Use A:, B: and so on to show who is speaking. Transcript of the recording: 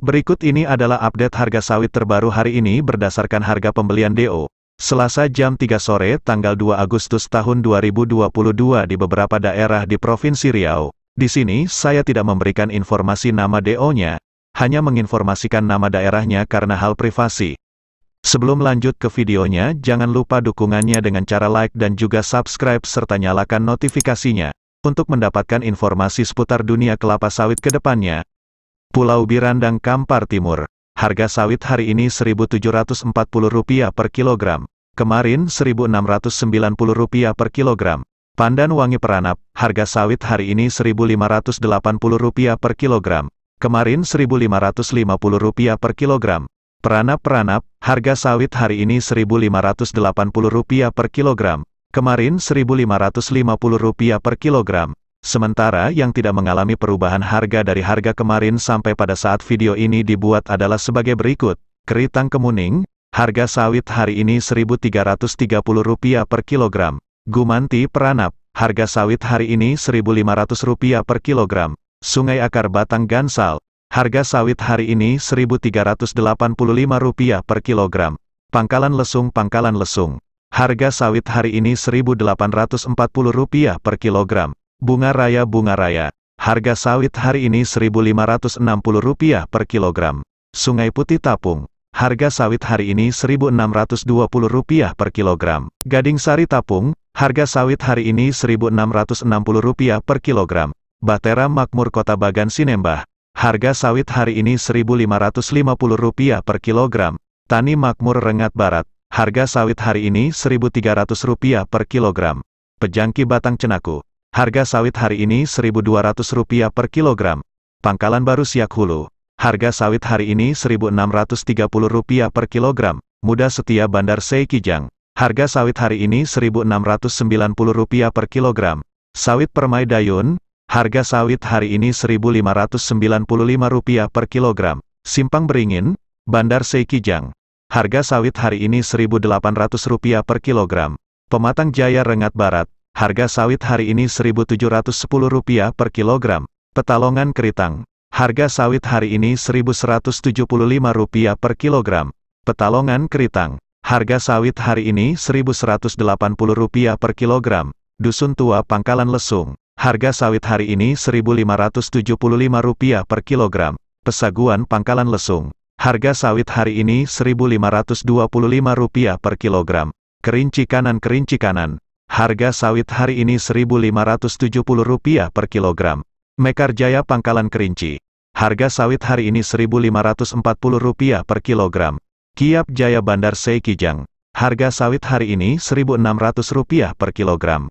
A: Berikut ini adalah update harga sawit terbaru hari ini berdasarkan harga pembelian DO. Selasa jam 3 sore tanggal 2 Agustus tahun 2022 di beberapa daerah di Provinsi Riau. Di sini saya tidak memberikan informasi nama DO-nya, hanya menginformasikan nama daerahnya karena hal privasi. Sebelum lanjut ke videonya, jangan lupa dukungannya dengan cara like dan juga subscribe serta nyalakan notifikasinya, untuk mendapatkan informasi seputar dunia kelapa sawit ke depannya. Pulau Birandang Kampar Timur Harga sawit hari ini Rp1.740 per kilogram. Kemarin Rp1.690 per kilogram. Pandan wangi peranap, harga sawit hari ini Rp1.580 per kilogram. Kemarin Rp1.550 per kilogram. Peranap-peranap, harga sawit hari ini Rp1.580 per kilogram, kemarin Rp1.550 per kilogram. Sementara yang tidak mengalami perubahan harga dari harga kemarin sampai pada saat video ini dibuat adalah sebagai berikut. Keritang kemuning, harga sawit hari ini Rp1.330 per kilogram. Gumanti peranap, harga sawit hari ini Rp1.500 per kilogram. Sungai akar batang gansal, Harga sawit hari ini Rp1.385 per kilogram. Pangkalan lesung Pangkalan lesung. Harga sawit hari ini Rp1.840 per kilogram. Bunga raya Bunga raya. Harga sawit hari ini Rp1.560 per kilogram. Sungai Putih Tapung. Harga sawit hari ini Rp1.620 per kilogram. Gading Sari Tapung. Harga sawit hari ini Rp1.660 per kilogram. Batera Makmur Kota Bagan Sinembah. Harga sawit hari ini Rp1.550 per kilogram. Tani Makmur Rengat Barat, harga sawit hari ini Rp1.300 per kilogram. Pejangki Batang Cenaku, harga sawit hari ini Rp1.200 per kilogram. Pangkalan Baru Siak Hulu, harga sawit hari ini Rp1.630 per kilogram. Muda Setia Bandar Sei Kijang, harga sawit hari ini Rp1.690 per kilogram. Sawit Permai Dayun, Harga sawit hari ini Rp1.595 per kilogram. Simpang Beringin, Bandar Seikijang. Harga sawit hari ini Rp1.800 per kilogram. Pematang Jaya Rengat Barat. Harga sawit hari ini Rp1.710 per kilogram. Petalongan Keritang. Harga sawit hari ini Rp1.175 per kilogram. Petalongan Keritang. Harga sawit hari ini Rp1.180 per kilogram. Dusun Tua Pangkalan Lesung. Harga sawit hari ini Rp1.575 per kilogram, pesaguan pangkalan lesung. Harga sawit hari ini Rp1.525 per kilogram, kerinci kanan kerinci kanan. Harga sawit hari ini Rp1.570 per kilogram. Mekar Jaya Pangkalan Kerinci. Harga sawit hari ini Rp1.540 per kilogram. Kiap Jaya Bandar Seikijang. Harga sawit hari ini Rp1.600 per kilogram.